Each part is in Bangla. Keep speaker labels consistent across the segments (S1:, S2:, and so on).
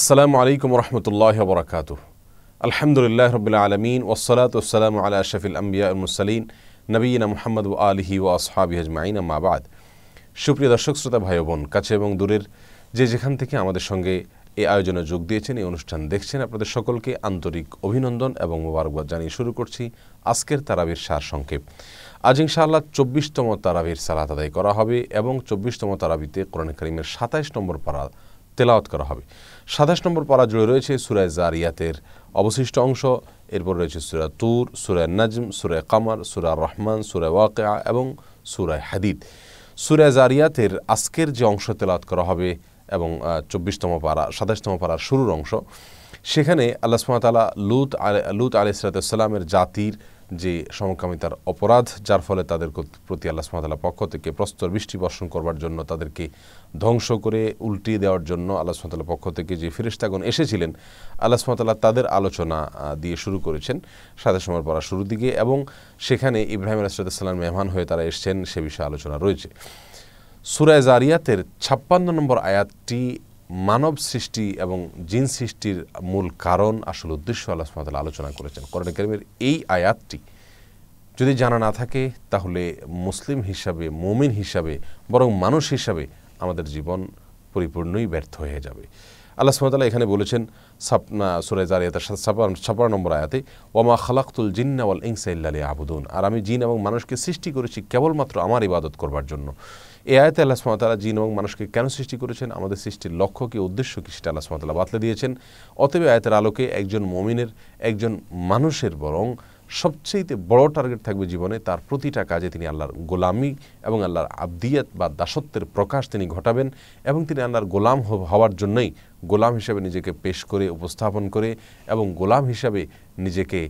S1: আসসালামু আলাইকুম রহমতুল্লাহ বরকাত আলহামদুলিল্লাহ রবিল আলমিন ওসলাত ওসালাম আল্লাহ শফিল আম্বিয়া মুসালিন নবীন মোহাম্মদ ও আলহি ও আসহাবি হজমাইন মাবাদ সুপ্রিয় দর্শক শ্রোতা ভাই বোন কাছে এবং দূরের যে যেখান থেকে আমাদের সঙ্গে এই আয়োজনে যোগ দিয়েছেন এই অনুষ্ঠান দেখছেন আপনাদের সকলকে আন্তরিক অভিনন্দন এবং মোবারকবাদ জানিয়ে শুরু করছি আজকের তারাবির সার সংক্ষেপ আজ ইনশাআল্লাহ চব্বিশতম তারাবির সালাত আদায় করা হবে এবং চব্বিশতম তারাবিতে কোরআন করিমের সাতাইশ নম্বর পাড়া তেলাওয়াত করা হবে সাতাশ নম্বর পারা জুড়ে রয়েছে সুরায় জারিয়াতের অবশিষ্ট অংশ এরপর রয়েছে সুরা তুর সুরায় নাজম সুরায় কামার সুরা রহমান সুরায় ওয়াকা এবং সুরায় হাদিদ সুরায় জারিয়াতের আজকের যে অংশ তেলাত করা হবে এবং চব্বিশতম পাড়া সাতাশতম পাড়ার শুরুর অংশ সেখানে আল্লাহ সুমাতালা লুত আলে লুত আলি সালাতামের জাতির যে সমকামিতার অপরাধ যার ফলে তাদের প্রতি আল্লাহ সুমাতাল্লাহ পক্ষ থেকে প্রস্তর বৃষ্টি বর্ষণ করবার জন্য তাদেরকে ধ্বংস করে উল্টিয়ে দেওয়ার জন্য আল্লাহ সুমাতাল্লাহ পক্ষ থেকে যে ফিরিস্তাগণ এসেছিলেন আল্লাহ সুমাতাল্লাহ তাদের আলোচনা দিয়ে শুরু করেছেন সাথে সময় পড়া শুরুর দিকে এবং সেখানে ইব্রাহিম আলাইসাল্লাম মেহমান হয়ে তারা এসছেন সে বিষয়ে আলোচনা রয়েছে সুরায় জারিয়াতের ছাপ্পান্ন নম্বর আয়াতটি মানব সৃষ্টি এবং জিন সৃষ্টির মূল কারণ আসল উদ্দেশ্য আল্লাহ সুমাতাল্লাহ আলোচনা করেছেন করণে কেরিমের এই আয়াতটি যদি জানা না থাকে তাহলে মুসলিম হিসাবে মুমিন হিসাবে বরং মানুষ হিসাবে আমাদের জীবন পরিপূর্ণই ব্যর্থ হয়ে যাবে আল্লাহ সুমতাল্লাহ এখানে বলেছেন সাপনা সুরে আলিয়াতের সাথে ছাপান্ন নম্বর আয়াতে ওমা খালাক্তুল জিন্নাওয়াল আলী আবুদুন আর আমি জিন এবং মানুষকে সৃষ্টি করেছি কেবলমাত্র আমার ইবাদত করবার জন্য এ আয়তে আল্লাহ সুমতাল্লাহ জিন এবং মানুষকে কেন সৃষ্টি করেছেন আমাদের সৃষ্টির লক্ষ্য কি উদ্দেশ্য কি সেটা আল্লাহ সুমতাল্লাহ বাতলে দিয়েছেন অতএব আয়তের আলোকে একজন মমিনের একজন মানুষের বরং সবচেয়েতে বড় টার্গেট থাকবে জীবনে তার প্রতিটা কাজে তিনি আল্লাহর গোলামি এবং আল্লাহর আবদিয়াত বা দাসত্বের প্রকাশ তিনি ঘটাবেন এবং তিনি আল্লাহর গোলাম হওয়ার জন্যই গোলাম হিসাবে নিজেকে পেশ করে উপস্থাপন করে এবং গোলাম হিসাবে নিজেকে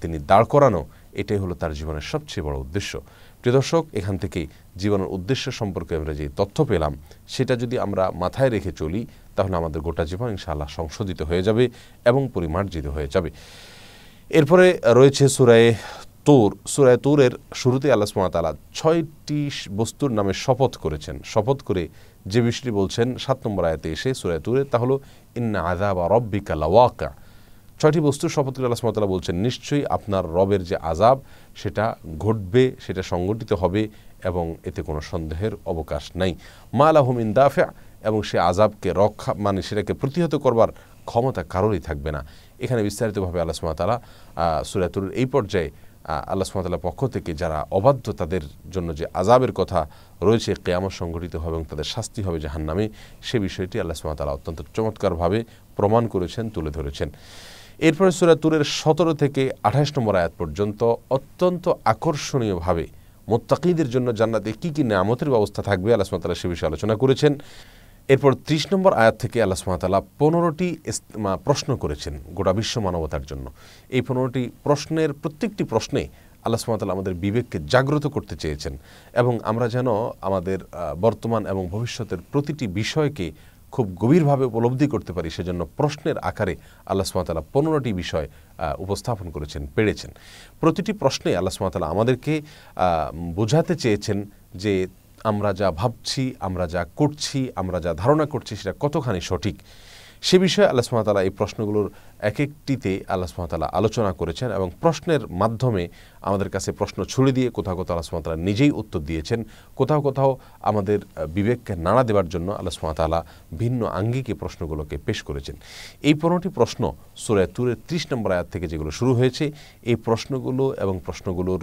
S1: তিনি দাঁড় করানো এটাই হলো তার জীবনের সবচেয়ে বড় উদ্দেশ্য প্রিয় দর্শক এখান থেকে জীবনের উদ্দেশ্য সম্পর্কে আমরা যে তথ্য পেলাম সেটা যদি আমরা মাথায় রেখে চলি তাহলে আমাদের গোটা জীবন ইনশাআল্লাহ সংশোধিত হয়ে যাবে এবং পরিমার্জিত হয়ে যাবে এরপরে রয়েছে সুরায়ে তোর সুরায় তুরের শুরুতে আল্লাহ সুমাতালা ছয়টি বস্তুর নামে শপথ করেছেন শপথ করে যে বিষয়টি বলছেন সাত নম্বর আয়তে এসে সুরায় তোরে তা হল ইন্না আর রব্বিকা লাওয়াকা ছয়টি বস্তুর শপথ করে আল্লাহ সুমতালা বলছেন নিশ্চয়ই আপনার রবের যে আজাব সেটা ঘটবে সেটা সংগঠিত হবে এবং এতে কোনো সন্দেহের অবকাশ নাই মা আলাহম ইন্দাফা এবং সে আজাবকে রক্ষা মানে সেটাকে প্রতিহত করবার ক্ষমতা কারোরই থাকবে না এখানে বিস্তারিতভাবে আল্লাহ সুমাতালা সুরাতুর এই পর্যায়ে আল্লাহ সুমাতালার পক্ষ থেকে যারা অবাধ্য তাদের জন্য যে আজাবের কথা রয়েছে কেয়ামত সংঘটিত হবে এবং তাদের শাস্তি হবে জাহান নামে সে বিষয়টি আল্লাহ সুমাতালা অত্যন্ত চমৎকারভাবে প্রমাণ করেছেন তুলে ধরেছেন এরপরে সুরাতুরের সতেরো থেকে আঠাশ নম্বর আয়াত পর্যন্ত অত্যন্ত আকর্ষণীয়ভাবে মোত্তাকিদের জন্য জান্নাতে কী কী নামতের ব্যবস্থা থাকবে আল্লাহ সুমাতালা সে বিষয়ে আলোচনা করেছেন এরপর ত্রিশ নম্বর আয়াত থেকে আল্লাহ সুমাতালা পনেরোটি প্রশ্ন করেছেন গোটা বিশ্ব মানবতার জন্য এই পনেরোটি প্রশ্নের প্রত্যেকটি প্রশ্নে আল্লাহ সুমাতালা আমাদের বিবেককে জাগ্রত করতে চেয়েছেন এবং আমরা যেন আমাদের বর্তমান এবং ভবিষ্যতের প্রতিটি বিষয়কে খুব গভীরভাবে উপলব্ধি করতে পারি সেজন্য প্রশ্নের আকারে আল্লাহ সুমাতালা পনেরোটি বিষয় উপস্থাপন করেছেন পেরেছেন প্রতিটি প্রশ্নে আল্লাহ সুমাতালা আমাদেরকে বোঝাতে চেয়েছেন যে আমরা যা ভাবছি আমরা যা করছি আমরা যা ধারণা করছি সেটা কতখানি সঠিক সে বিষয়ে আল্লাহ সুমাতালা এই প্রশ্নগুলোর এক একটিতে আল্লাহ সুমতালা আলোচনা করেছেন এবং প্রশ্নের মাধ্যমে আমাদের কাছে প্রশ্ন ছুড়ে দিয়ে কোথাও কোথাও আল্লাহ সুমতালা নিজেই উত্তর দিয়েছেন কোথাও কোথাও আমাদের বিবেককে নাড়া দেওয়ার জন্য আল্লাহ সুমতালা ভিন্ন আঙ্গিকে প্রশ্নগুলোকে পেশ করেছেন এই পনেরোটি প্রশ্ন সুরায় তুরের ত্রিশ নম্বর আয়াত থেকে যেগুলো শুরু হয়েছে এই প্রশ্নগুলো এবং প্রশ্নগুলোর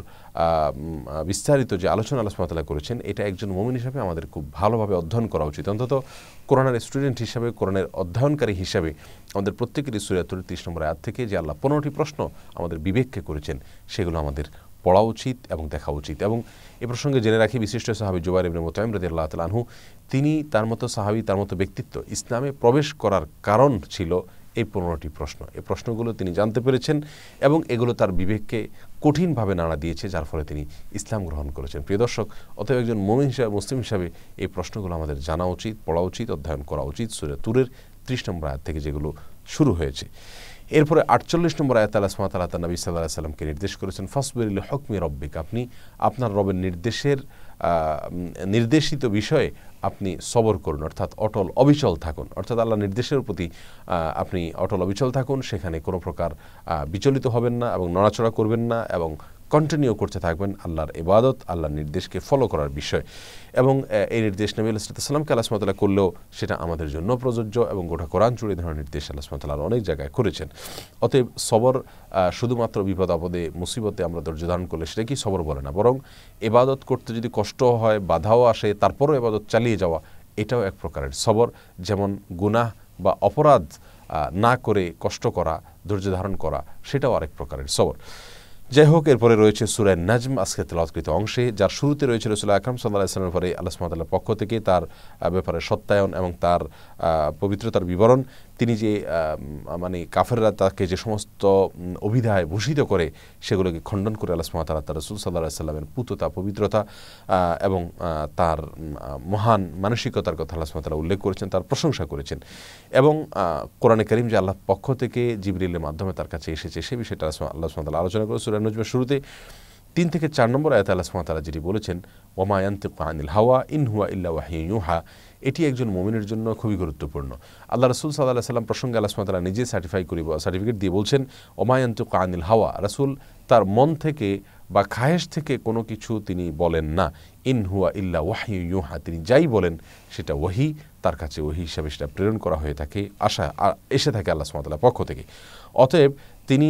S1: বিস্তারিত যে আলোচনা আল্লাহ সুমতালা করেছেন এটা একজন মমিন হিসাবে আমাদের খুব ভালোভাবে অধ্যয়ন করা উচিত অন্তত কোরআনের স্টুডেন্ট হিসাবে কোরআনের অধ্যয়নকারী হিসাবে আমাদের প্রত্যেকেরই সুরাতুল তিরিশ নম্বর আয়াত থেকে যে আল্লাহ পনেরোটি প্রশ্ন আমাদের বিবেককে করেছেন সেগুলো আমাদের পড়া উচিত এবং দেখা উচিত এবং এ প্রসঙ্গে জেনে রাখি বিশিষ্ট সাহাবি জুবাইর ইবনে মোতায়েম রাজি আল্লাহ তালহু তিনি তার মতো সাহাবি তার মতো ব্যক্তিত্ব ইসলামে প্রবেশ করার কারণ ছিল এই পনেরোটি প্রশ্ন এই প্রশ্নগুলো তিনি জানতে পেরেছেন এবং এগুলো তার বিবেককে কঠিনভাবে নাড়া দিয়েছে যার ফলে তিনি ইসলাম গ্রহণ করেছেন প্রিয় দর্শক অথবা একজন মমিন হিসাবে মুসলিম হিসাবে এই প্রশ্নগুলো আমাদের জানা উচিত পড়া উচিত অধ্যয়ন করা উচিত সুরে তুরের ত্রিশ নম্বর আয়াত থেকে যেগুলো শুরু হয়েছে এরপরে আটচল্লিশ নম্বর আয়াত আল্লাহ আল্লাহ নবী সাল্লাহ সাল্লামকে নির্দেশ করেছেন ফসবরিল হকমি রব্বিক আপনি আপনার রবের নির্দেশের নির্দেশিত বিষয়ে আপনি সবর করুন অর্থাৎ অটল অবিচল থাকুন অর্থাৎ আল্লাহ নির্দেশের প্রতি আপনি অটল অবিচল থাকুন সেখানে কোনো প্রকার বিচলিত হবেন না এবং নড়াচড়া করবেন না এবং কন্টিনিউ করতে থাকবেন আল্লাহর ইবাদত আল্লাহর নির্দেশকে ফলো করার বিষয় এবং এই নির্দেশ নবী সাল্লামকে আল্লাহ সুমতাল্লাহ করলেও সেটা আমাদের জন্য প্রযোজ্য এবং গোটা কোরআন জুড়ে ধরনের নির্দেশ আল্লাহ সুমতাল্লাহ অনেক জায়গায় করেছেন অতএব সবর শুধুমাত্র বিপদ আপদে মুসিবতে আমরা ধৈর্য ধারণ করলে সেটা কি সবর বলে না বরং এবাদত করতে যদি কষ্ট হয় বাধাও আসে তারপরও এবাদত চালিয়ে যাওয়া এটাও এক প্রকারের সবর যেমন গুনাহ বা অপরাধ না করে কষ্ট করা ধৈর্য ধারণ করা সেটাও আরেক প্রকারের সবর যাই হোক এরপরে রয়েছে সুরায় নাজম আজকে তেলকৃত অংশে যার শুরুতে রয়েছে রসুল আকরম সাল্লাহ ইসলামের পরে আল্লাহ সুমতাল্লার পক্ষ থেকে তার ব্যাপারে সত্যায়ন এবং তার পবিত্রতার বিবরণ তিনি যে মানে কাফেররা তাকে যে সমস্ত অভিধায় ভূষিত করে সেগুলোকে খণ্ডন করে আল্লাহ সুমাতালা তার রসুল সাল্লাহ সাল্লামের পুততা পবিত্রতা এবং তার মহান মানসিকতার কথা আল্লাহ সুমাতালা উল্লেখ করেছেন তার প্রশংসা করেছেন এবং কোরআনে করিম যে আল্লাহ পক্ষ থেকে জিবরিলের মাধ্যমে তার কাছে এসেছে সে বিষয়টা আল্লাহ সুমাতালা আলোচনা করে নজমের শুরুতে তিন থেকে চার নম্বর আয়াত আল্লাহ সুমাতালা যিনি বলেছেন ওমায়ান্তিক আনিল হাওয়া ইন হুয়া ইল্লা ওয়াহিউহা এটি একজন মোমিনের জন্য খুবই গুরুত্বপূর্ণ আল্লাহ রসুল সাল্লাহ সাল্লাম প্রসঙ্গে আল্লাহ সুমাতালা নিজে সার্টিফাই করি সার্টিফিকেট দিয়ে বলছেন ওমায়ান্তিক আনিল হাওয়া রাসুল তার মন থেকে বা খাহেশ থেকে কোনো কিছু তিনি বলেন না ইন হুয়া ইল্লা ওয়াহি ইউহা তিনি যাই বলেন সেটা ওয়াহি তার কাছে ওহি হিসাবে সেটা প্রেরণ করা হয়ে থাকে আশা এসে থাকে আল্লাহ সুমাতাল্লাহ পক্ষ থেকে অতএব তিনি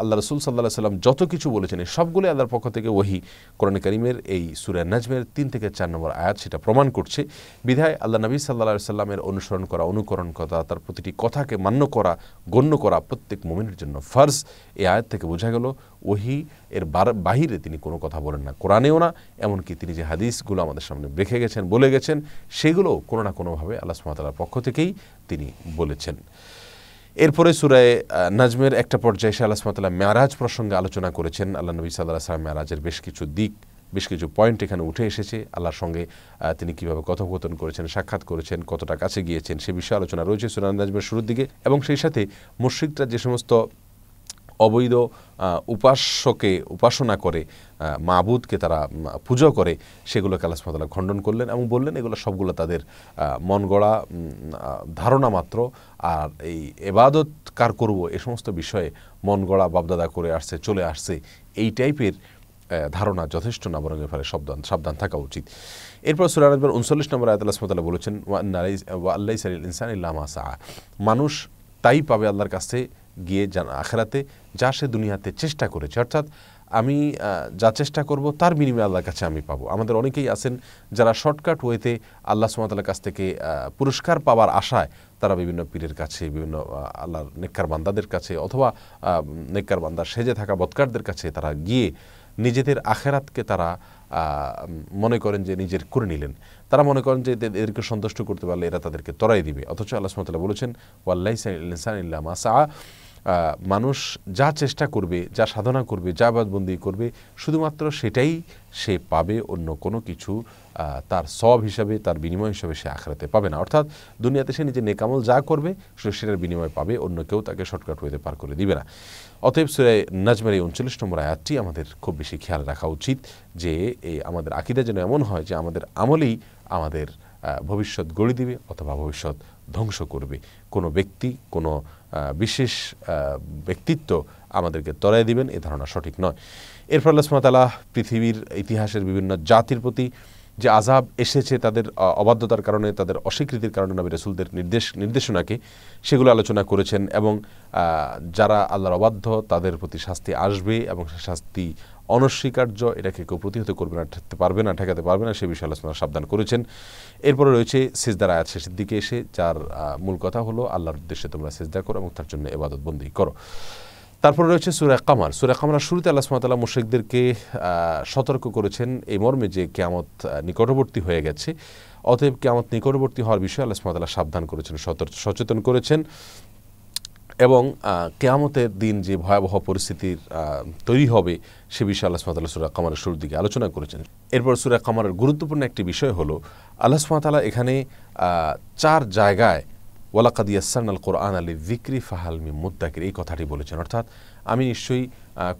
S1: আল্লাহ রসুল সাল্লাহ সাল্লাম যত কিছু বলেছেন সবগুলি আল্লাহর পক্ষ থেকে ওহি কোরআন করিমের এই সুরা নাজমের তিন থেকে চার নম্বর আয়াত সেটা প্রমাণ করছে বিধায় আল্লাহ নবী সাল্লাহ সাল্লামের অনুসরণ করা অনুকরণ করা তার প্রতিটি কথাকে মান্য করা গণ্য করা প্রত্যেক মোমেন্টের জন্য ফার্জ এই আয়াত থেকে বোঝা গেল ওহি এর বাহিরে তিনি কোনো কথা বলেন না কোরআনেও না এমনকি তিনি যে হাদিসগুলো আমাদের সামনে রেখে গেছেন বলে গেছেন সেগুলো কোনো না কোনোভাবে আল্লাহ সুমাতার পক্ষ থেকেই তিনি বলেছেন এরপরে সুরায় নাজমের একটা পর্যায়ে সে আল্লাহ সামাতাল্লাহ মেয়ারাজ প্রসঙ্গে আলোচনা করেছেন আল্লাহ নবী সাল্লাহ সাল্লাম মেয়ারাজের বেশ কিছু দিক বেশ কিছু পয়েন্ট এখানে উঠে এসেছে আল্লাহর সঙ্গে তিনি কীভাবে কথোপকথন করেছেন সাক্ষাৎ করেছেন কতটা কাছে গিয়েছেন সে বিষয়ে আলোচনা রয়েছে সুরান নাজমের শুরুর দিকে এবং সেই সাথে মুর্শিদরা যে সমস্ত অবৈধ উপাস্যকে উপাসনা করে মাবুদকে তারা পুজো করে সেগুলোকে আল্লাহ সুমতলা খণ্ডন করলেন এবং বললেন এগুলো সবগুলো তাদের মন গড়া ধারণা মাত্র আর এই এবাদত কার করব এ সমস্ত বিষয়ে মন গড়া বাবদাদা করে আসছে চলে আসছে এই টাইপের ধারণা যথেষ্ট না বরং এর ফলে সাবধান সাবধান থাকা উচিত এরপর সুরান আকবর উনচল্লিশ নম্বর আয়াত আল্লাহ বলেছেন ওয়া আল্লাহ ইসাল ইনসান ইল্লামা মানুষ তাই পাবে আল্লাহর কাছে গিয়ে জানা আখেরাতে যা সে দুনিয়াতে চেষ্টা করেছে অর্থাৎ আমি যা চেষ্টা করব তার বিনিময়ে আল্লাহর কাছে আমি পাবো আমাদের অনেকেই আছেন যারা শর্টকাট ওয়েতে আল্লাহ সুমাতাল্লার কাছ থেকে পুরস্কার পাওয়ার আশায় তারা বিভিন্ন পীরের কাছে বিভিন্ন আল্লাহর নেককার বান্দাদের কাছে অথবা নেককার বান্দার সেজে থাকা বৎকারদের কাছে তারা গিয়ে নিজেদের আখেরাতকে তারা মনে করেন যে নিজের করে নিলেন তারা মনে করেন যে এদেরকে সন্তুষ্ট করতে পারলে এরা তাদেরকে তরাই দিবে অথচ আল্লাহ সুমতাল্লাহ বলেছেন ওয়াল্লাহ ইসান ইল্লা মাসা মানুষ যা চেষ্টা করবে যা সাধনা করবে যা বাদবন্দি করবে শুধুমাত্র সেটাই সে পাবে অন্য কোনো কিছু তার সব হিসাবে তার বিনিময় হিসাবে সে আখড়াতে পাবে না অর্থাৎ দুনিয়াতে সে নিজে নেকামল যা করবে সেটার বিনিময় পাবে অন্য কেউ তাকে শর্টকাট ওয়েতে পার করে দিবে না অতএব সুরায় নাজমের এই উনচল্লিশ নম্বর আয়াতটি আমাদের খুব বেশি খেয়াল রাখা উচিত যে আমাদের আকিদা যেন এমন হয় যে আমাদের আমলেই আমাদের ভবিষ্যৎ গড়ে দিবে অথবা ভবিষ্যৎ ধ্বংস করবে কোনো ব্যক্তি কোনো বিশেষ ব্যক্তিত্ব আমাদেরকে তরাই দিবেন এ ধারণা সঠিক নয় এরপর আল্লাহ পৃথিবীর ইতিহাসের বিভিন্ন জাতির প্রতি যে আজাব এসেছে তাদের অবাধ্যতার কারণে তাদের অস্বীকৃতির কারণে নবী রসুলদের নির্দেশ নির্দেশনাকে সেগুলো আলোচনা করেছেন এবং যারা আল্লাহর অবাধ্য তাদের প্রতি শাস্তি আসবে এবং শাস্তি অনস্বীকার্য এটাকে কেউ প্রতিহত করবে না ঠেকতে পারবে না ঠেকাতে পারবে না সে বিষয়ে আলোচনা সাবধান করেছেন এরপরে রয়েছে সেজদার আয়াত শেষের দিকে এসে যার মূল কথা হলো আল্লাহর উদ্দেশ্যে তোমরা সেজদা করো এবং তার জন্য এবাদত বন্দী করো তারপরে রয়েছে সুরা কামার সুরা কামার শুরুতে আল্লাহ সুমাতাল্লাহ মুশেকদেরকে সতর্ক করেছেন এই মর্মে যে কেয়ামত নিকটবর্তী হয়ে গেছে অতএব কেয়ামত নিকটবর্তী হওয়ার বিষয়ে আল্লাহ সুমাতাল্লাহ সাবধান করেছেন সচেতন করেছেন এবং কেয়ামতের দিন যে ভয়াবহ পরিস্থিতির তৈরি হবে সে বিষয়ে আল্লাহ সুমাতাল্লাহ সুরা কামারের শুরুর দিকে আলোচনা করেছেন এরপর সুরা কামারের গুরুত্বপূর্ণ একটি বিষয় হলো আল্লাহ সুমাতাল্লাহ এখানে চার জায়গায় ওয়ালাকাদ আল কোরআন আলী জিক্রি ফাহালমি মুদাকির এই কথাটি বলেছেন অর্থাৎ আমি নিশ্চয়ই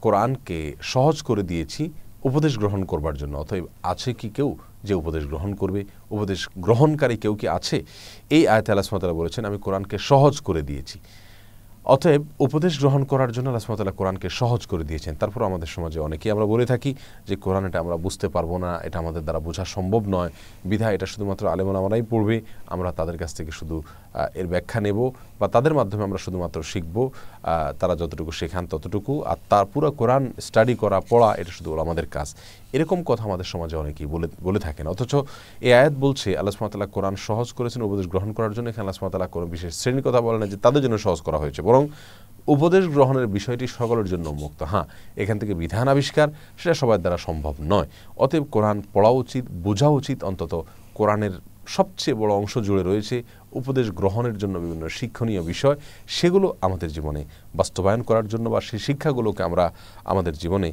S1: কোরআনকে সহজ করে দিয়েছি উপদেশ গ্রহণ করবার জন্য অতএব আছে কি কেউ যে উপদেশ গ্রহণ করবে উপদেশ গ্রহণকারী কেউ কি আছে এই আয়তে আল্লাহ সুমাতাল্লাহ বলেছেন আমি কোরআনকে সহজ করে দিয়েছি অতএব উপদেশ গ্রহণ করার জন্য রাসমতাল্লাহ কোরআনকে সহজ করে দিয়েছেন তারপর আমাদের সমাজে অনেকেই আমরা বলে থাকি যে কোরআন এটা আমরা বুঝতে পারবো না এটা আমাদের দ্বারা বোঝা সম্ভব নয় বিধা এটা শুধুমাত্র আলেমন আমরাই পড়বে আমরা তাদের কাছ থেকে শুধু এর ব্যাখ্যা নেব বা তাদের মাধ্যমে আমরা শুধুমাত্র শিখব তারা যতটুকু শেখান ততটুকু আর তার পুরো কোরআন স্টাডি করা পড়া এটা শুধু আমাদের কাজ এরকম কথা আমাদের সমাজে অনেকেই বলে বলে থাকেন অথচ এই আয়াত বলছে আল্লাহ সুমাতাল্লাহ কোরআন সহজ করেছেন উপদেশ গ্রহণ করার জন্য এখানে আল্লাহ সুমাতাল্লাহ কোনো বিশেষ শ্রেণীর কথা বলে না যে তাদের জন্য সহজ করা হয়েছে বরং উপদেশ গ্রহণের বিষয়টি সকলের জন্য মুক্ত হ্যাঁ এখান থেকে বিধান আবিষ্কার সেটা সবার দ্বারা সম্ভব নয় অতএব কোরআন পড়া উচিত বোঝা উচিত অন্তত কোরআনের সবচেয়ে বড় অংশ জুড়ে রয়েছে উপদেশ গ্রহণের জন্য বিভিন্ন শিক্ষণীয় বিষয় সেগুলো আমাদের জীবনে বাস্তবায়ন করার জন্য বা সেই শিক্ষাগুলোকে আমরা আমাদের জীবনে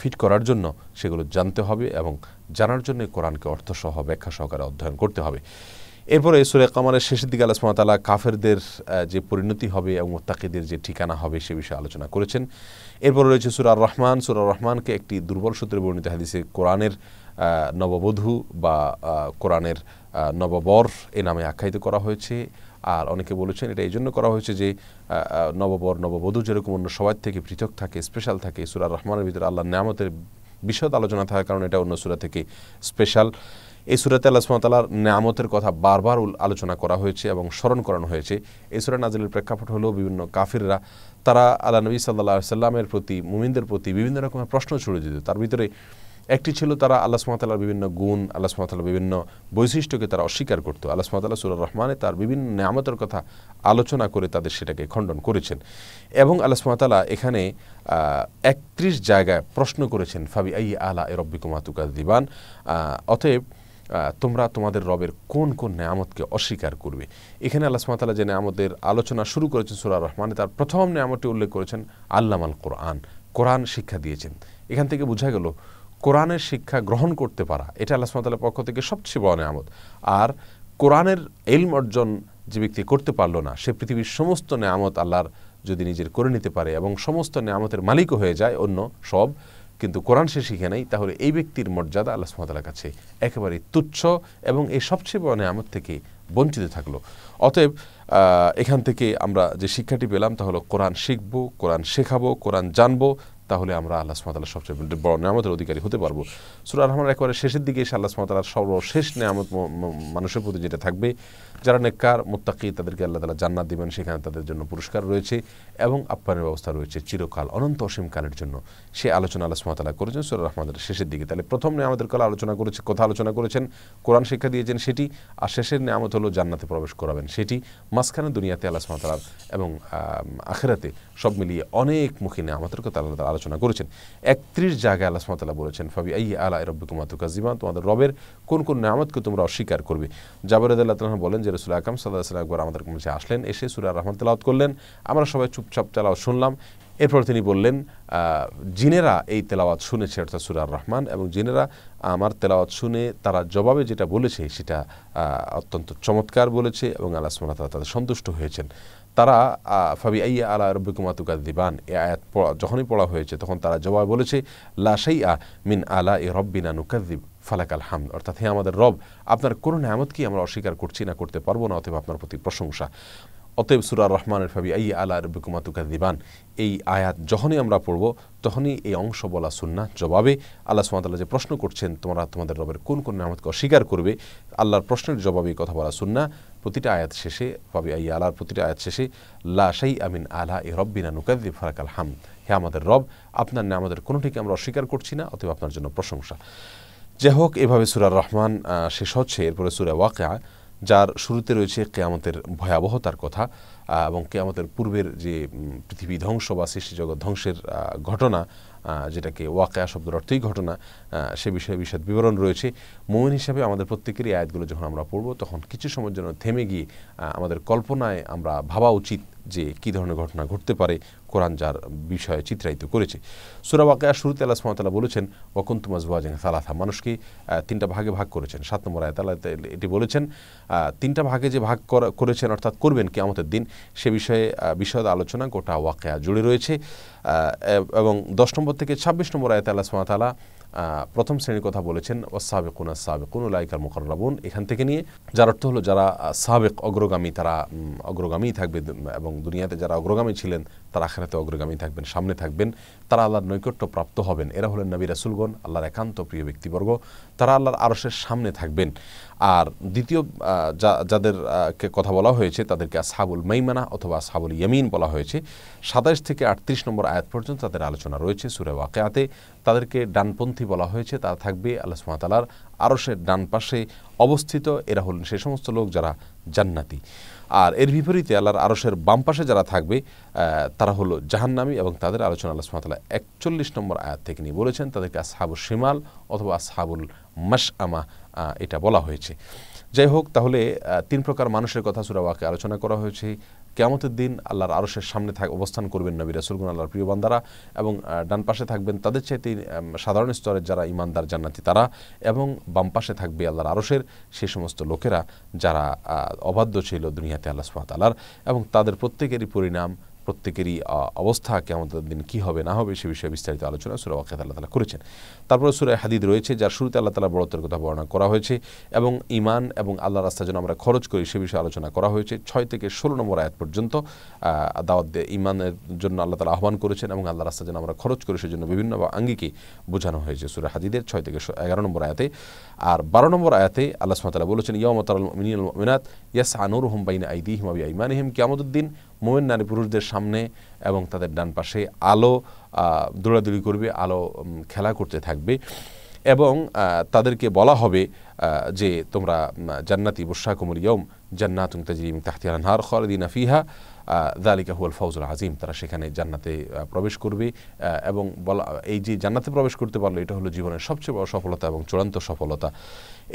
S1: ফিট করার জন্য সেগুলো জানতে হবে এবং জানার জন্য কোরআনকে অর্থসহ ব্যাখ্যা সহকারে অধ্যয়ন করতে হবে এরপরে সুরে কামালের শেষের দিকে আল্লাহ তালা কাফেরদের যে পরিণতি হবে এবং তাকিদের যে ঠিকানা হবে সে বিষয়ে আলোচনা করেছেন এরপর রয়েছে সুরার রহমান সুরার রহমানকে একটি দুর্বল সূত্রে বর্ণিত হাদিসে কোরআনের নববধূ বা কোরআনের নববর এ নামে আখ্যায়িত করা হয়েছে আর অনেকে বলেছেন এটা এই জন্য করা হয়েছে যে নববর নববধূ যেরকম অন্য সবার থেকে পৃথক থাকে স্পেশাল থাকে সুরার রহমানের ভিতরে আল্লাহ নামতের বিশদ আলোচনা থাকার কারণে এটা অন্য সুরা থেকে স্পেশাল এই সুরাতে আল্লাহ সুমতালার নামতের কথা বারবার আলোচনা করা হয়েছে এবং স্মরণ করানো হয়েছে এই সুরা নাজিলের প্রেক্ষাপট হলেও বিভিন্ন কাফিররা তারা আল্লাহ নবী সাল্লাহ সাল্লামের প্রতি মুমিনদের প্রতি বিভিন্ন রকমের প্রশ্ন ছুড়ে দিত তার ভিতরে একটি ছিল তারা আল্লাহ সুমাতালার বিভিন্ন গুণ আল্লাহ সুমাতাল্লাহ বিভিন্ন বৈশিষ্ট্যকে তারা অস্বীকার করতো আল্লাহ সুমাতাল্লাহ সুর রহমানে তার বিভিন্ন নিয়ামতের কথা আলোচনা করে তাদের সেটাকে খণ্ডন করেছেন এবং আল্লাহ সুমাতাল্লাহ এখানে একত্রিশ জায়গায় প্রশ্ন করেছেন ফাবি আই আলা এ রব্বিকুমাতুকা দিবান অতএব তোমরা তোমাদের রবের কোন কোন নেয়ামতকে অস্বীকার করবে এখানে আল্লাহ সুমাতাল্লাহ যে নেয়ামতের আলোচনা শুরু করেছেন সুরা রহমানে তার প্রথম নেয়ামতটি উল্লেখ করেছেন আল্লামাল কোরআন কোরআন শিক্ষা দিয়েছেন এখান থেকে বোঝা গেল কোরআনের শিক্ষা গ্রহণ করতে পারা এটা আল্লাহ সুমতাল্লার পক্ষ থেকে সবচেয়ে বড় নেয়ামত আর কোরআনের এলম অর্জন যে ব্যক্তি করতে পারলো না সে পৃথিবীর সমস্ত নেয়ামত আল্লাহর যদি নিজের করে নিতে পারে এবং সমস্ত নেয়ামতের মালিকও হয়ে যায় অন্য সব কিন্তু কোরআন সে শিখে নেই তাহলে এই ব্যক্তির মর্যাদা আল্লাহ সুমতালার কাছে একেবারে তুচ্ছ এবং এই সবচেয়ে বড় নেয়ামত থেকে বঞ্চিত থাকলো অতএব এখান থেকে আমরা যে শিক্ষাটি পেলাম তা হলো কোরআন শিখবো কোরআন শেখাবো কোরআন জানবো তাহলে আমরা আল্লাহ সুমাতাল্লাহ সবচেয়ে বড় নিয়ামতের অধিকারী হতে পারবো সুরা রহমানের একেবারে শেষের দিকে এসে আল্লাহ সুমাতাল্লাহ সর্বশেষ নিয়ামত মানুষের প্রতি যেটা থাকবে যারা নেককার মোত্তাকি তাদেরকে আল্লাহ তালা জান্নাত দিবেন সেখানে তাদের জন্য পুরস্কার রয়েছে এবং আপ্যায়নের ব্যবস্থা রয়েছে চিরকাল অনন্ত অসীম কালের জন্য সে আলোচনা আল্লাহ সুমাতাল্লাহ করেছেন সুরা রহমানের শেষের দিকে তাহলে প্রথম নিয়ামতের কাল আলোচনা করেছে কথা আলোচনা করেছেন কোরআন শিক্ষা দিয়েছেন সেটি আর শেষের নিয়ামত হলো জান্নাতে প্রবেশ করাবেন সেটি মাঝখানে দুনিয়াতে আল্লাহ সুমাতালার এবং আখেরাতে সব মিলিয়ে অনেক মুখী নিয়ামতের কথা আল্লাহ আলোচনা করেছেন একত্রিশ জায়গায় আল্লাহ সুমতাল্লাহ বলেছেন ফাবি এই আলা রব্বিকুমাতু কাজিমা তোমাদের রবের কোন কোন নামতকে তোমরা অস্বীকার করবে জাবরদ আল্লাহ বলেন যে রসুল আকাম সাল্লাহ সাল্লাহ একবার আমাদের কাছে আসলেন এসে সুরা রহমান তালাওয়াত করলেন আমরা সবাই চুপচাপ চালাও শুনলাম এরপর তিনি বললেন জিনেরা এই তেলাওয়াত শুনেছে অর্থাৎ সুরার রহমান এবং জিনেরা আমার তেলাওয়াত শুনে তারা জবাবে যেটা বলেছে সেটা অত্যন্ত চমৎকার বলেছে এবং আল্লাহ সুমতাল্লাহ তাদের সন্তুষ্ট হয়েছেন তারা ফাবি আইয়া আলা রব্বিকুমা দিবান এ আয়াত যখনই পড়া হয়েছে তখন তারা জবাব বলেছে লাশাই আ মিন আলা এ রব্বিনা নুকাদ্দিব আল হামদ অর্থাৎ হে আমাদের রব আপনার কোনো কি আমরা অস্বীকার করছি না করতে পারবো না অথবা আপনার প্রতি প্রশংসা অতএব সুরার রহমানের ফাবি এই আলা রব্বিকুমা দিবান এই আয়াত যখনই আমরা পড়ব তখনই এই অংশ বলা সুন্না জবাবে আল্লাহ সুমাতাল্লাহ যে প্রশ্ন করছেন তোমরা তোমাদের রবের কোন কোন নামতকে অস্বীকার করবে আল্লাহর প্রশ্নের জবাবে কথা বলা সুন্না প্রতিটা আয়াত শেষে ফাবি আই আলার প্রতিটা আয়াত শেষে লা সাই আমিন আলা এ রব্বিনা নুকাদ্দি আল হাম হে আমাদের রব আপনার না আমাদের কোনোটিকে আমরা অস্বীকার করছি না অতএব আপনার জন্য প্রশংসা যাই হোক এভাবে সুরার রহমান শেষ হচ্ছে এরপরে সুরা ওয়াকা যার শুরুতে রয়েছে কেয়ামতের ভয়াবহতার কথা এবং কেয়ামতের পূর্বের যে পৃথিবী ধ্বংস বা সৃষ্টিজগৎ ধ্বংসের ঘটনা যেটাকে ওয়াকেয়া শব্দের অর্থেই ঘটনা সে বিষয়ে বিশদ বিবরণ রয়েছে মৌন হিসাবে আমাদের প্রত্যেকেরই আয়াতগুলো যখন আমরা পড়ব তখন কিছু সময়ের জন্য থেমে গিয়ে আমাদের কল্পনায় আমরা ভাবা উচিত যে কি ধরনের ঘটনা ঘটতে পারে কোরআন যার বিষয়ে চিত্রায়িত করেছে সুরাবাকেয়া শুরুতে আল্লাহ সুমতাল্লাহ বলেছেন ওকুন্তুমাজ ওয়াজিং সালাথা মানুষকে তিনটা ভাগে ভাগ করেছেন সাত নম্বর আয়াত আল্লাহ এটি বলেছেন তিনটা ভাগে যে ভাগ করেছেন অর্থাৎ করবেন কি আমাদের দিন সে বিষয়ে বিশদ আলোচনা গোটা ওয়াকায়া জুড়ে রয়েছে এবং দশ নম্বর থেকে ছাব্বিশ নম্বর আয়াত আল্লাহ সুমাতালা প্রথম শ্রেণীর কথা বলেছেন ও সাবেক কোন লাইকার মোকর্রাবুন এখান থেকে নিয়ে যার অর্থ হলো যারা সাবেক অগ্রগামী তারা অগ্রগামী থাকবে এবং দুনিয়াতে যারা অগ্রগামী ছিলেন তারা আখেরাতে অগ্রগামী থাকবেন সামনে থাকবেন তারা আল্লাহর নৈকট্য প্রাপ্ত হবেন এরা হলেন নবী রাসুলগণ আল্লাহর একান্ত প্রিয় ব্যক্তিবর্গ তারা আল্লাহর আরসের সামনে থাকবেন আর দ্বিতীয় যাদেরকে কথা বলা হয়েছে তাদেরকে সাবুল মাইমানা অথবা সাবুল ইয়ামিন বলা হয়েছে সাতাইশ থেকে আটত্রিশ নম্বর আয়াত পর্যন্ত তাদের আলোচনা রয়েছে সুরে ওয়াকেয়াতে তাদেরকে ডানপন্থী বলা হয়েছে তারা থাকবে আল্লাহ সুমাতালার আরসের ডান পাশে অবস্থিত এরা হলেন সে সমস্ত লোক যারা জান্নাতি আর এর বিপরীতে আল্লাহর আরসের বাম পাশে যারা থাকবে তারা হলো জাহান্নামী এবং তাদের আলোচনা আল্লাহ সুমাতাল্লাহ একচল্লিশ নম্বর আয়াত থেকে নিয়ে বলেছেন তাদেরকে আসহাবুল শিমাল অথবা আসহাবুল মাসআমা এটা বলা হয়েছে যাই হোক তাহলে তিন প্রকার মানুষের কথা সুরাবাকে ওয়াকে আলোচনা করা হয়েছে কেমতের দিন আল্লাহর আরশের সামনে অবস্থান করবেন নবী রাসুলগুন আল্লাহর প্রিয় বান্দারা এবং ডান পাশে থাকবেন তাদের চাইতে সাধারণ স্তরের যারা ইমানদার জান্নাতি তারা এবং বাম পাশে থাকবে আল্লাহর আরশের সে সমস্ত লোকেরা যারা অবাধ্য ছিল দুনিয়াতে আল্লাহ সুহাত আল্লাহর এবং তাদের প্রত্যেকেরই পরিণাম প্রত্যেকেরই অবস্থা কেমন দিন কী হবে না হবে সে বিষয়ে বিস্তারিত আলোচনা সুরা ওয়াকিয়াত আল্লাহ তালা করেছেন তারপরে সুরা হাদিদ রয়েছে যার শুরুতে আল্লাহ তালা বড়ত্বের কথা বর্ণনা করা হয়েছে এবং ইমান এবং আল্লাহ রাস্তা যেন আমরা খরচ করি সে বিষয়ে আলোচনা করা হয়েছে ছয় থেকে ষোলো নম্বর আয়াত পর্যন্ত দাওয়াত ইমানের জন্য আল্লাহ তালা আহ্বান করেছেন এবং আল্লাহ রাস্তা যেন আমরা খরচ করি সেজন্য বিভিন্ন আঙ্গিকে বোঝানো হয়েছে সুরা হাদিদের ছয় থেকে এগারো নম্বর আয়াতে আর বারো নম্বর আয়াতে আল্লাহ সুমতালা বলেছেন ইয়মতাল মিনাত ইয়াস আনুর হুম বাইন আইদি হিমাবি ইমান হিম কিয়ামতুদ্দিন মোমেন নারী পুরুষদের সামনে এবং তাদের ডান পাশে আলো দৌড়াদৌড়ি করবে আলো খেলা করতে থাকবে এবং তাদেরকে বলা হবে যে তোমরা জান্নাতি বর্ষা কুমরিয়ম জান্নাত তাজিম হার খরদিন ফিহা দালিকা হুয়াল ফৌজুল আজিম তারা সেখানে জান্নাতে প্রবেশ করবে এবং বলা এই যে জান্নাতে প্রবেশ করতে পারলো এটা হলো জীবনের সবচেয়ে বড় সফলতা এবং চূড়ান্ত সফলতা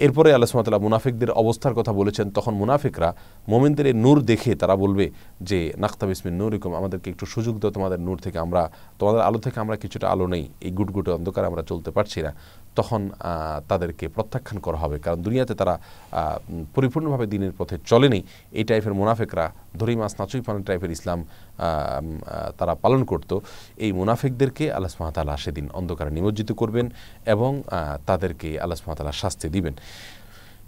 S1: এরপরে আল্লাহ সুমাতাল্লাহ মুনাফিকদের অবস্থার কথা বলেছেন তখন মুনাফিকরা মোমিনদের এই নূর দেখে তারা বলবে যে নাক্তাব ইসমিন নূর নূরিকম আমাদেরকে একটু সুযোগ দাও তোমাদের নূর থেকে আমরা তোমাদের আলো থেকে আমরা কিছুটা আলো নেই এই গুটগুটে অন্ধকারে আমরা চলতে পারছি না তখন তাদেরকে প্রত্যাখ্যান করা হবে কারণ দুনিয়াতে তারা পরিপূর্ণভাবে দিনের পথে চলেনি এই টাইপের মুনাফেকরা ধরি মাস নাচুই পালন টাইপের ইসলাম তারা পালন করত এই মুনাফেকদেরকে আল্লাহ সেদিন অন্ধকারে নিমজ্জিত করবেন এবং তাদেরকে আল্লাহ সুহামতাল্লাহ শাস্তি দিবেন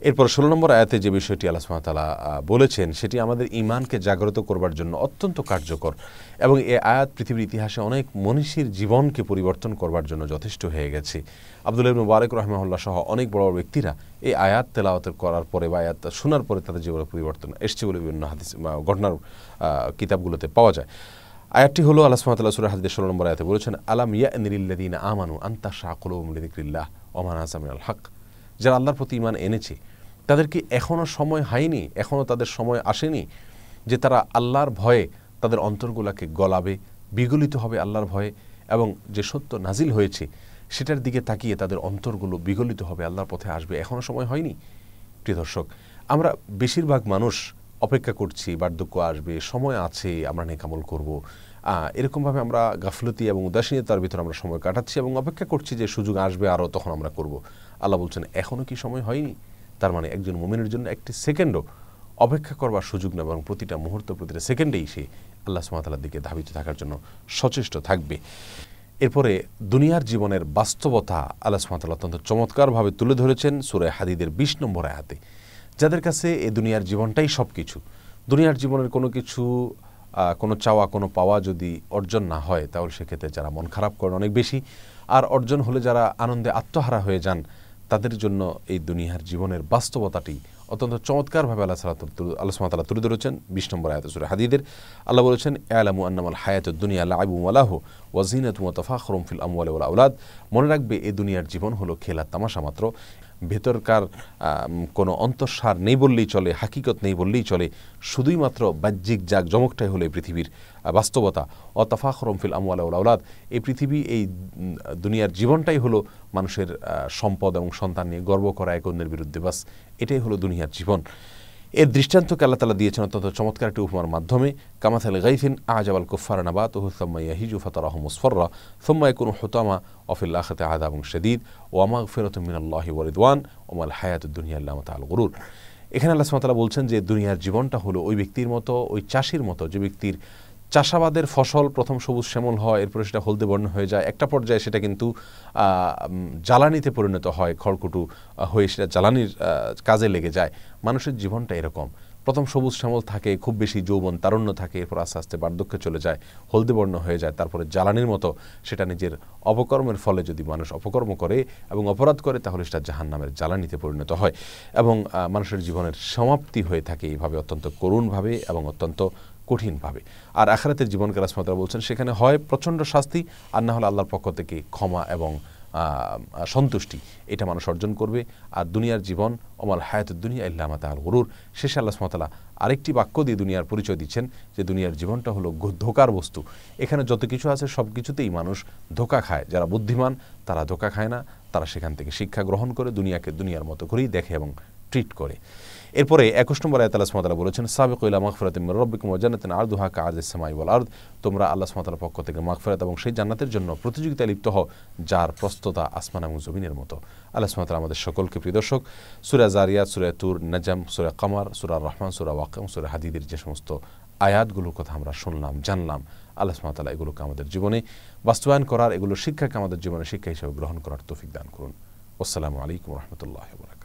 S1: এরপর ষোলো নম্বর আয়াতে যে বিষয়টি আল্লাহ সুমাতালা বলেছেন সেটি আমাদের ইমানকে জাগ্রত করবার জন্য অত্যন্ত কার্যকর এবং এ আয়াত পৃথিবীর ইতিহাসে অনেক মনীষীর জীবনকে পরিবর্তন করবার জন্য যথেষ্ট হয়ে গেছে আবদুল্লাহ মুবারক রহমাহুল্লাহ সহ অনেক বড় বড় ব্যক্তিরা এই আয়াত তেলাওয়াতের করার পরে বা আয়াত শোনার পরে তাদের জীবনে পরিবর্তন এসছে বলে বিভিন্ন হাদিস ঘটনার কিতাবগুলোতে পাওয়া যায় আয়াতটি হলো আল্লাহ সুমাতাল্লাহ সুরা হাদিস ষোলো নম্বর আয়াতে বলেছেন আলাম ইয়া নিরিল্লাদিন আমানু আন্তা শাহ কলুম লিদিক্রিল্লাহ ওমান আসামিন আল হক যারা আল্লাহর প্রতি ইমান এনেছে তাদেরকে এখনও সময় হয়নি এখনও তাদের সময় আসেনি যে তারা আল্লাহর ভয়ে তাদের অন্তরগুলাকে গলাবে বিগলিত হবে আল্লাহর ভয়ে এবং যে সত্য নাজিল হয়েছে সেটার দিকে তাকিয়ে তাদের অন্তরগুলো বিগলিত হবে আল্লাহর পথে আসবে এখনও সময় হয়নি প্রিয় দর্শক আমরা বেশিরভাগ মানুষ অপেক্ষা করছি বার্ধক্য আসবে সময় আছে আমরা নেকামল করব এরকমভাবে আমরা গাফলতি এবং উদাসীনতার ভিতরে আমরা সময় কাটাচ্ছি এবং অপেক্ষা করছি যে সুযোগ আসবে আরও তখন আমরা করব আল্লাহ বলছেন এখনও কি সময় হয়নি তার মানে একজন মোমিনের জন্য একটি সেকেন্ডও অপেক্ষা করবার সুযোগ না এবং প্রতিটা মুহূর্ত প্রতিটা সেকেন্ডেই সে আল্লাহ সুমাতালার দিকে ধাবিত থাকার জন্য সচেষ্ট থাকবে এরপরে দুনিয়ার জীবনের বাস্তবতা আল্লাহ সুমাতাল অত্যন্ত চমৎকারভাবে তুলে ধরেছেন সুরে হাদিদের বিশ নম্বর আয়াতে যাদের কাছে এ দুনিয়ার জীবনটাই সব কিছু দুনিয়ার জীবনের কোনো কিছু কোনো চাওয়া কোনো পাওয়া যদি অর্জন না হয় তাহলে সেক্ষেত্রে যারা মন খারাপ করেন অনেক বেশি আর অর্জন হলে যারা আনন্দে আত্মহারা হয়ে যান তাদের জন্য এই দুনিয়ার জীবনের বাস্তবতাটি অত্যন্ত চমৎকারভাবে আল্লাহ সালাত আল্লাহ সালাতালা তুলে ধরেছেন বিশ নম্বর আয়াতসুর হাদিদের আল্লাহ বলেছেন আলামু আন্নামাল হায়াত দুনিয়া আল্লাহ আবু আলাহ ওয়াজিনাত মুতাফা খরমফিল আমওয়াল আউলাদ মনে রাখবে এ দুনিয়ার জীবন হলো খেলা তামাশা মাত্র ভেতরকার কোনো অন্তঃসার নেই বললেই চলে হাকিকত নেই বললেই চলে শুধুই মাত্র বাহ্যিক যাক জমকটাই হলে এই পৃথিবীর বাস্তবতা অ তাফাখরমফিল আমলাউলাউলাদ এই পৃথিবী এই দুনিয়ার জীবনটাই হলো মানুষের সম্পদ এবং সন্তান নিয়ে গর্ব করা এক অন্যের বিরুদ্ধে বাস এটাই হলো দুনিয়ার জীবন এর দৃষ্টান্তকে আল্লাহ তালা দিয়েছেন অত্যন্ত চমৎকার একটি উপমার মাধ্যমে কামাথাল গাইফিন আজাবাল কুফার নাবাত হুসাম্মাইয়া হিজু ফাতার রহমুসফররা সোম্মাই কোনো হুতামা অফিল আখাতে আদাবং শদীদ ওয়ামা ফেরত মিনাল্লাহি ওয়ারিদওয়ান ওমাল হায়াতুদ্দুনিয়া আল্লাহ তাল গুরুর এখানে আল্লাহ সামাতালা বলছেন যে দুনিয়ার জীবনটা হলো ওই ব্যক্তির মতো ওই চাষির মতো যে ব্যক্তির চাষাবাদের ফসল প্রথম সবুজ শ্যামল হয় এরপরে সেটা হলদে বর্ণ হয়ে যায় একটা পর্যায়ে সেটা কিন্তু জ্বালানিতে পরিণত হয় খড়কুটু হয়ে সেটা জ্বালানির কাজে লেগে যায় মানুষের জীবনটা এরকম প্রথম সবুজ শ্যামল থাকে খুব বেশি যৌবন তারুণ্য থাকে এরপর আস্তে আস্তে বার্ধক্যে চলে যায় হলদে বর্ণ হয়ে যায় তারপরে জ্বালানির মতো সেটা নিজের অপকর্মের ফলে যদি মানুষ অপকর্ম করে এবং অপরাধ করে তাহলে সেটা জাহান নামের জ্বালানিতে পরিণত হয় এবং মানুষের জীবনের সমাপ্তি হয়ে থাকে এইভাবে অত্যন্ত করুণভাবে এবং অত্যন্ত কঠিন পাবে আর আখরাতের কালাস রাসমাতা বলছেন সেখানে হয় প্রচণ্ড শাস্তি আর না হলে আল্লাহর পক্ষ থেকে ক্ষমা এবং সন্তুষ্টি এটা মানুষ অর্জন করবে আর দুনিয়ার জীবন অমাল হায়াত দুনিয়া ইল্লাহ তাল গরুর শেষে আল্লাহ সুমতালা আরেকটি বাক্য দিয়ে দুনিয়ার পরিচয় দিচ্ছেন যে দুনিয়ার জীবনটা হলো ধোকার বস্তু এখানে যত কিছু আছে সব কিছুতেই মানুষ ধোকা খায় যারা বুদ্ধিমান তারা ধোকা খায় না তারা সেখান থেকে শিক্ষা গ্রহণ করে দুনিয়াকে দুনিয়ার মতো করেই দেখে এবং ট্রিট করে এরপরে একুশ নম্বর আয়াত আল্লাহ বলেছেন সাবেক ইলা মাহফরাত রব্বিক জান্নাতেন আর দুহা কাজ সামাই ওয়াল আর্দ তোমরা আল্লাহ সুমাতালার পক্ষ থেকে মাহফরাত এবং সেই জান্নাতের জন্য প্রতিযোগিতায় লিপ্ত হও যার প্রস্ততা আসমান এবং জমিনের মতো আল্লাহ সুমাতালা আমাদের সকলকে দর্শক সুরা জারিয়া সুরা তুর নাজাম সুরা কামার সুরা রহমান সুরা ওয়াক এবং সুরা হাদিদের যে সমস্ত আয়াতগুলোর কথা আমরা শুনলাম জানলাম আল্লাহ সুমাতালা এগুলোকে আমাদের জীবনে বাস্তবায়ন করার এগুলো শিক্ষাকে আমাদের জীবনে শিক্ষা হিসেবে গ্রহণ করার তৌফিক দান করুন আসসালামু আলাইকুম রহমতুল্লাহ বরাক